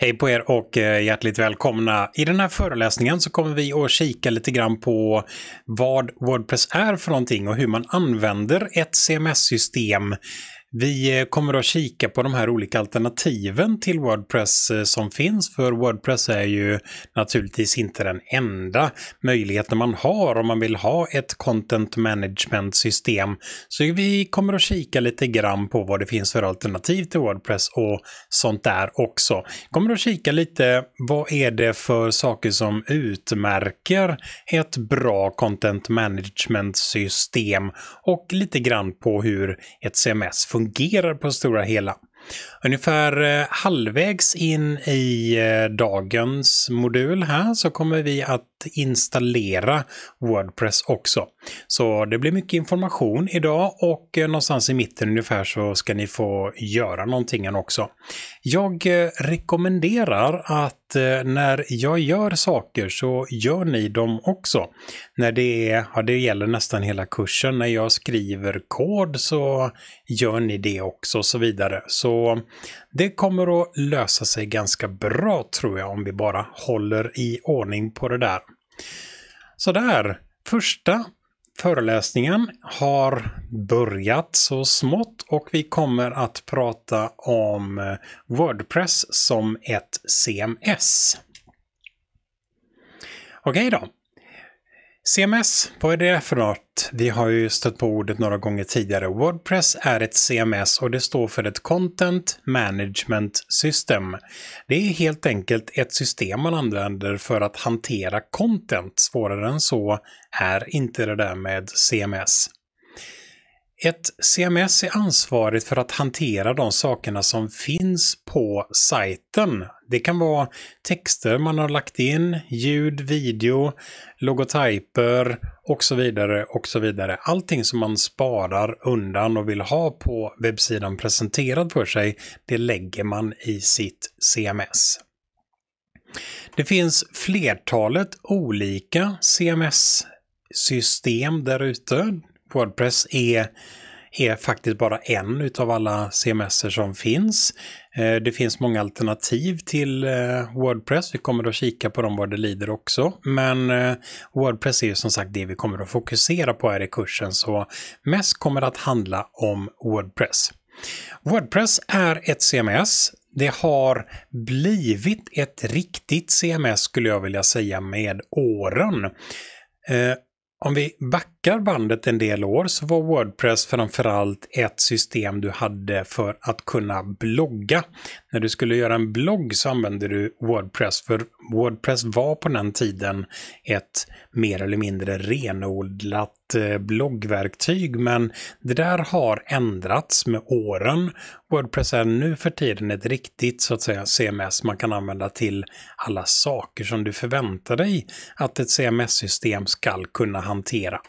Hej på er och eh, hjärtligt välkomna. I den här föreläsningen så kommer vi att kika lite grann på vad Wordpress är för någonting och hur man använder ett CMS-system vi eh, kommer att kika på de här olika alternativen till Wordpress eh, som finns för Wordpress är ju naturligtvis inte den enda möjligheten man har om man vill ha ett content management system. Så vi kommer att kika lite grann på vad det finns för alternativ till Wordpress och sånt där också. Kommer att kika lite vad är det för saker som utmärker ett bra content management system och lite grann på hur ett CMS fungerar fungerar på det stora hela. Ungefär eh, halvvägs in i eh, dagens modul här så kommer vi att installera Wordpress också. Så det blir mycket information idag och eh, någonstans i mitten ungefär så ska ni få göra någonting också. Jag eh, rekommenderar att eh, när jag gör saker så gör ni dem också. När det, är, ja, det gäller nästan hela kursen, när jag skriver kod så gör ni det också och så vidare. Så det kommer att lösa sig ganska bra tror jag om vi bara håller i ordning på det där. Så där, första föreläsningen har börjat så smått och vi kommer att prata om Wordpress som ett CMS. Okej då. CMS, vad är det för något? Vi har ju stött på ordet några gånger tidigare. Wordpress är ett CMS och det står för ett Content Management System. Det är helt enkelt ett system man använder för att hantera content. Svårare än så är inte det där med CMS. Ett CMS är ansvarigt för att hantera de sakerna som finns på sajten. Det kan vara texter man har lagt in, ljud, video, logotyper och så vidare och så vidare. Allting som man sparar undan och vill ha på webbsidan presenterad för sig, det lägger man i sitt CMS. Det finns flertalet olika CMS system där ute. Wordpress är är faktiskt bara en utav alla CMS som finns. Eh, det finns många alternativ till eh, Wordpress. Vi kommer att kika på dem vad det lider också. Men eh, Wordpress är ju som sagt det vi kommer att fokusera på här i kursen. Så mest kommer att handla om Wordpress. Wordpress är ett CMS. Det har blivit ett riktigt CMS skulle jag vilja säga med åren. Om vi backar backar bandet en del år så var Wordpress framförallt ett system du hade för att kunna blogga. När du skulle göra en blogg så använde du Wordpress för Wordpress var på den tiden ett mer eller mindre renodlat eh, bloggverktyg, men det där har ändrats med åren. Wordpress är nu för tiden ett riktigt så att säga CMS man kan använda till alla saker som du förväntar dig att ett CMS-system ska kunna hantera.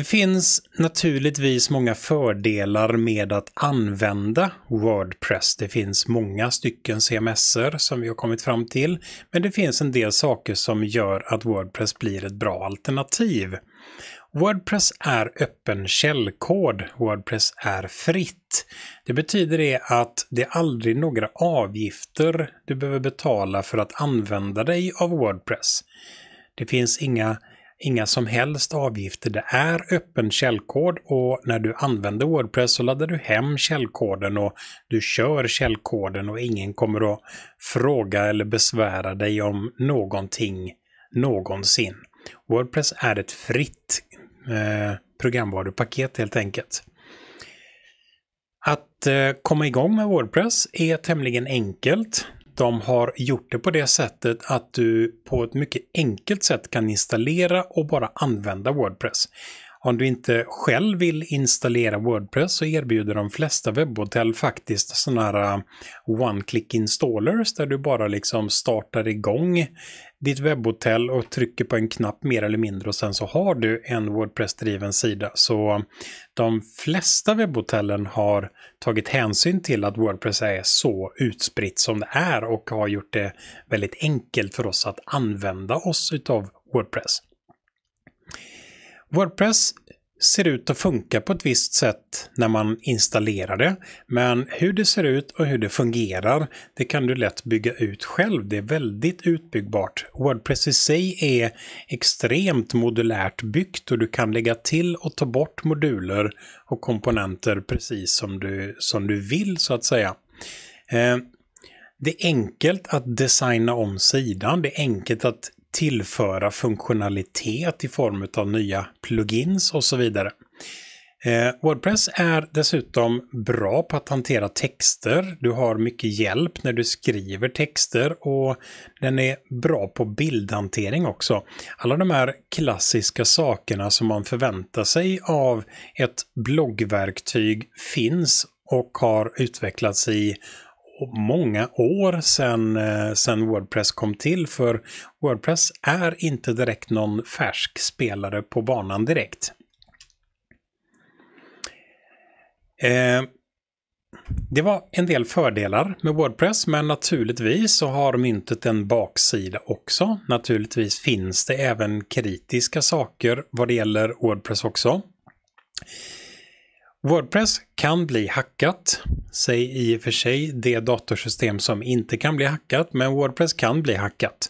Det finns naturligtvis många fördelar med att använda Wordpress. Det finns många stycken CMSer som vi har kommit fram till, men det finns en del saker som gör att Wordpress blir ett bra alternativ. Wordpress är öppen källkod. Wordpress är fritt. Det betyder det att det är aldrig några avgifter du behöver betala för att använda dig av Wordpress. Det finns inga inga som helst avgifter. Det är öppen källkod och när du använder Wordpress så laddar du hem källkoden och du kör källkoden och ingen kommer att fråga eller besvära dig om någonting någonsin. Wordpress är ett fritt eh, programvarupaket helt enkelt. Att eh, komma igång med Wordpress är tämligen enkelt de har gjort det på det sättet att du på ett mycket enkelt sätt kan installera och bara använda Wordpress. Om du inte själv vill installera Wordpress så erbjuder de flesta webbhotell faktiskt sådana här eh, one-click installers där du bara liksom startar igång ditt webbhotell och trycker på en knapp mer eller mindre och sen så har du en Wordpress-driven sida. Så de flesta webbhotellen har tagit hänsyn till att Wordpress är så utspritt som det är och har gjort det väldigt enkelt för oss att använda oss utav Wordpress. Wordpress ser ut att funka på ett visst sätt när man installerar det. Men hur det ser ut och hur det fungerar, det kan du lätt bygga ut själv. Det är väldigt utbyggbart. Wordpress i sig är extremt modulärt byggt och du kan lägga till och ta bort moduler och komponenter precis som du, som du vill så att säga. Eh, det är enkelt att designa om sidan. Det är enkelt att tillföra funktionalitet i form av nya plugins och så vidare. Eh, Wordpress är dessutom bra på att hantera texter. Du har mycket hjälp när du skriver texter och den är bra på bildhantering också. Alla de här klassiska sakerna som man förväntar sig av ett bloggverktyg finns och har utvecklats i många år sedan, eh, sedan Wordpress kom till för Wordpress är inte direkt någon färsk spelare på banan direkt. Eh, det var en del fördelar med Wordpress, men naturligtvis så har myntet en baksida också. Naturligtvis finns det även kritiska saker vad det gäller Wordpress också. Wordpress kan bli hackat. Säg i och för sig det datorsystem som inte kan bli hackat, men Wordpress kan bli hackat.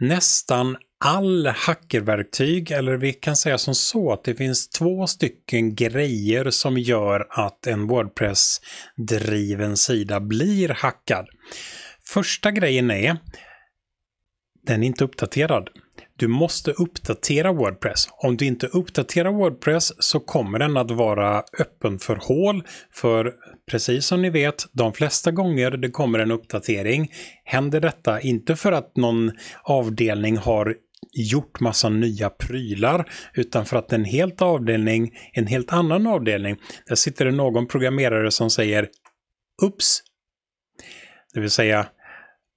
Nästan all hackerverktyg, eller vi kan säga som så att det finns två stycken grejer som gör att en Wordpress-driven sida blir hackad. Första grejen är den är inte uppdaterad. Du måste uppdatera Wordpress. Om du inte uppdaterar Wordpress så kommer den att vara öppen för hål. För precis som ni vet, de flesta gånger det kommer en uppdatering händer detta inte för att någon avdelning har gjort massa nya prylar utan för att en helt avdelning, en helt annan avdelning, där sitter det någon programmerare som säger Ups! Det vill säga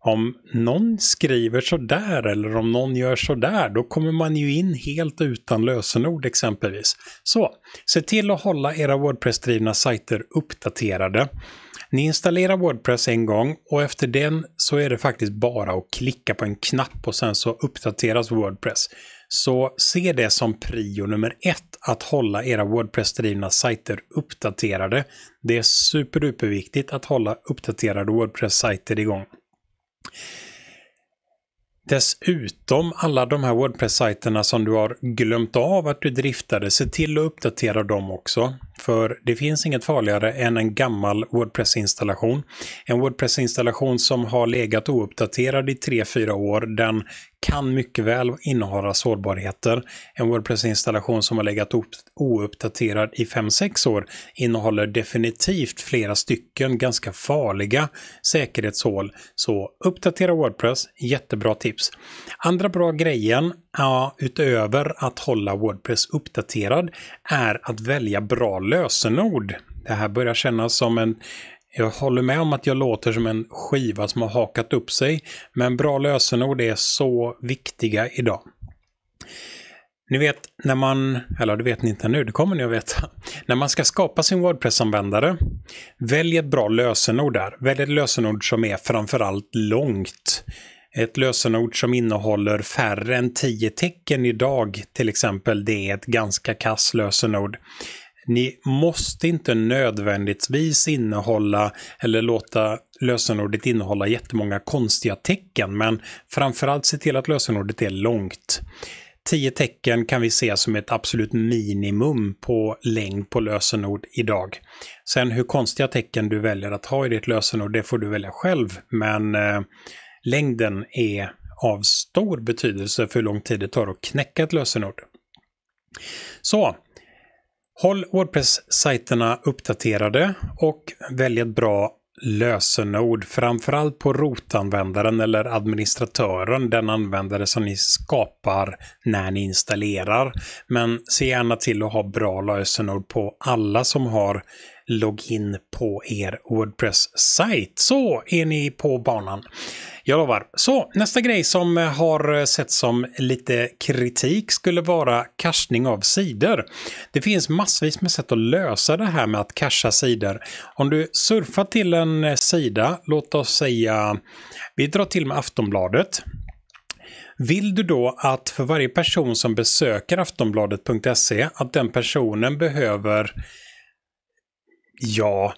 om någon skriver sådär eller om någon gör sådär, då kommer man ju in helt utan lösenord exempelvis. Så, se till att hålla era Wordpress-drivna sajter uppdaterade. Ni installerar Wordpress en gång och efter den så är det faktiskt bara att klicka på en knapp och sen så uppdateras Wordpress. Så se det som prio nummer ett, att hålla era Wordpress-drivna sajter uppdaterade. Det är superduperviktigt att hålla uppdaterade Wordpress-sajter igång. Dessutom alla de här Wordpress-sajterna som du har glömt av att du driftade, se till att uppdatera dem också. För det finns inget farligare än en gammal Wordpress-installation. En Wordpress-installation som har legat ouppdaterad i 3-4 år, den kan mycket väl innehålla sårbarheter. En Wordpress-installation som har legat ouppdaterad i 5-6 år innehåller definitivt flera stycken ganska farliga säkerhetshål. Så uppdatera Wordpress, jättebra tips. Andra bra grejen ja, utöver att hålla Wordpress uppdaterad är att välja bra lösenord. Det här börjar kännas som en jag håller med om att jag låter som en skiva som har hakat upp sig, men bra lösenord är så viktiga idag. Ni vet när man, eller det vet ni inte nu, det kommer ni att veta. När man ska skapa sin Wordpress-användare, välj ett bra lösenord där. Välj ett lösenord som är framförallt långt. Ett lösenord som innehåller färre än 10 tecken idag till exempel, det är ett ganska kass lösenord. Ni måste inte nödvändigtvis innehålla eller låta lösenordet innehålla jättemånga konstiga tecken, men framförallt se till att lösenordet är långt. 10 tecken kan vi se som ett absolut minimum på längd på lösenord idag. Sen hur konstiga tecken du väljer att ha i ditt lösenord, det får du välja själv, men eh, längden är av stor betydelse för hur lång tid det tar att knäcka ett lösenord. Så, håll Wordpress-sajterna uppdaterade och välj ett bra lösenord, framförallt på rotanvändaren eller administratören, den användare som ni skapar när ni installerar. Men se gärna till att ha bra lösenord på alla som har login på er Wordpress-sajt så är ni på banan. Jag lovar. Så nästa grej som eh, har eh, sett som lite kritik skulle vara cashning av sidor. Det finns massvis med sätt att lösa det här med att casha sidor. Om du surfar till en eh, sida, låt oss säga, vi drar till med Aftonbladet. Vill du då att för varje person som besöker aftonbladet.se att den personen behöver Ja,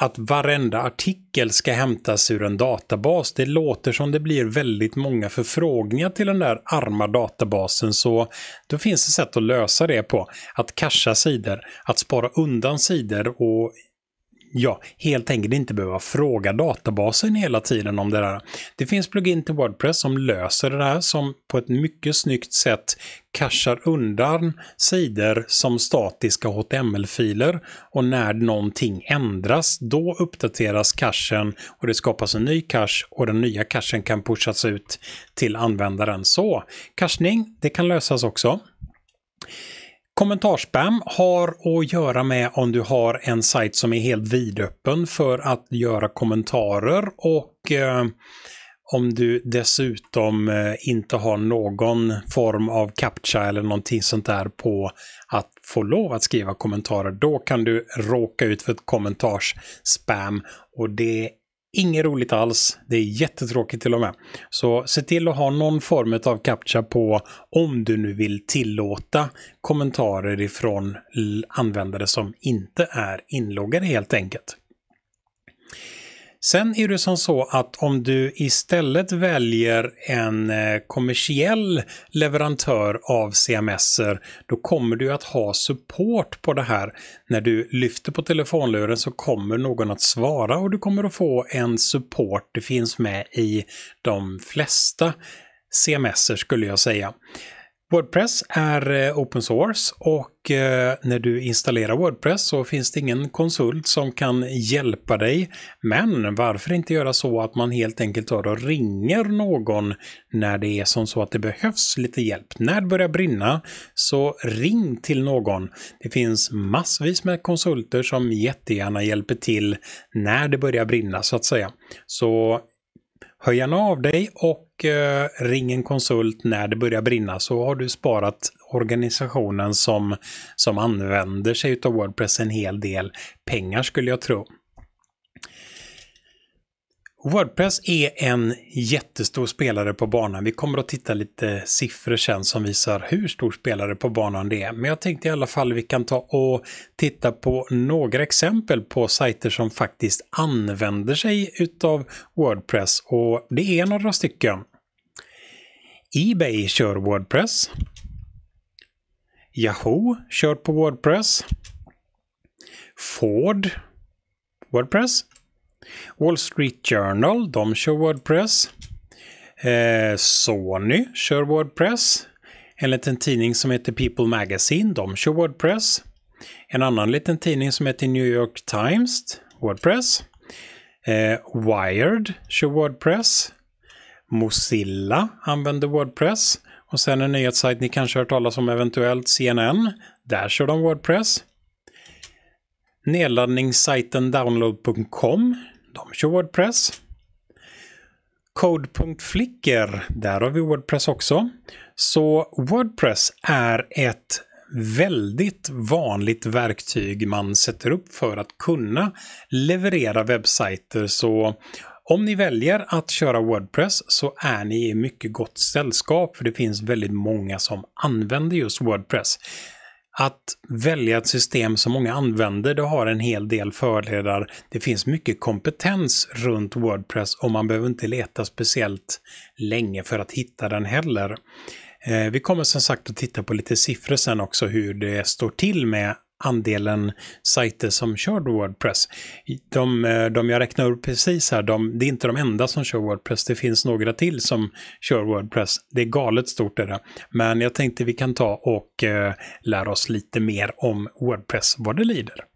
att varenda artikel ska hämtas ur en databas. Det låter som det blir väldigt många förfrågningar till den där arma databasen så då finns det sätt att lösa det på. Att casha sidor, att spara undan sidor och Ja, helt enkelt inte behöva fråga databasen hela tiden om det där. Det finns plugin till Wordpress som löser det här som på ett mycket snyggt sätt cachar undan sidor som statiska HTML-filer och när någonting ändras då uppdateras cachen och det skapas en ny cache och den nya cachen kan pushas ut till användaren. Så cachning, det kan lösas också. Kommentarspam har att göra med om du har en sajt som är helt vidöppen för att göra kommentarer och eh, om du dessutom eh, inte har någon form av captcha eller någonting sånt där på att få lov att skriva kommentarer, då kan du råka ut för ett kommentarsspam och det Inget roligt alls. Det är jättetråkigt till och med. Så se till att ha någon form av captcha på om du nu vill tillåta kommentarer ifrån användare som inte är inloggade helt enkelt. Sen är det som så att om du istället väljer en eh, kommersiell leverantör av CMSer, då kommer du att ha support på det här. När du lyfter på telefonluren så kommer någon att svara och du kommer att få en support. Det finns med i de flesta CMSer skulle jag säga. Wordpress är eh, open source och eh, när du installerar Wordpress så finns det ingen konsult som kan hjälpa dig. Men varför inte göra så att man helt enkelt tar och ringer någon när det är som så att det behövs lite hjälp. När det börjar brinna så ring till någon. Det finns massvis med konsulter som jättegärna hjälper till när det börjar brinna så att säga. Så Hör gärna av dig och eh, ring en konsult när det börjar brinna så har du sparat organisationen som, som använder sig av Wordpress en hel del pengar skulle jag tro. Wordpress är en jättestor spelare på banan. Vi kommer att titta lite siffror sen som visar hur stor spelare på banan det är. Men jag tänkte i alla fall vi kan ta och titta på några exempel på sajter som faktiskt använder sig utav Wordpress och det är några stycken. Ebay kör Wordpress. Yahoo kör på Wordpress. Ford Wordpress. Wall Street Journal, de kör Wordpress. Eh, Sony kör Wordpress. En liten tidning som heter People Magazine, de kör Wordpress. En annan liten tidning som heter New York Times, Wordpress. Eh, Wired kör Wordpress. Mozilla använder Wordpress. Och sen en nyhetssajt ni kanske har hört talas om eventuellt, CNN. Där kör de Wordpress. Nedladdningssajten download.com de kör Wordpress. Code.flicker, där har vi Wordpress också. Så Wordpress är ett väldigt vanligt verktyg man sätter upp för att kunna leverera webbsajter. Så om ni väljer att köra Wordpress så är ni i mycket gott sällskap för det finns väldigt många som använder just Wordpress. Att välja ett system som många använder, det har en hel del fördelar. Det finns mycket kompetens runt Wordpress och man behöver inte leta speciellt länge för att hitta den heller. Eh, vi kommer som sagt att titta på lite siffror sen också hur det står till med andelen sajter som kör Wordpress. De, eh, de jag räknar upp precis här, de, det är inte de enda som kör Wordpress. Det finns några till som kör Wordpress. Det är galet stort är det. Men jag tänkte vi kan ta och eh, lära oss lite mer om Wordpress vad det lider.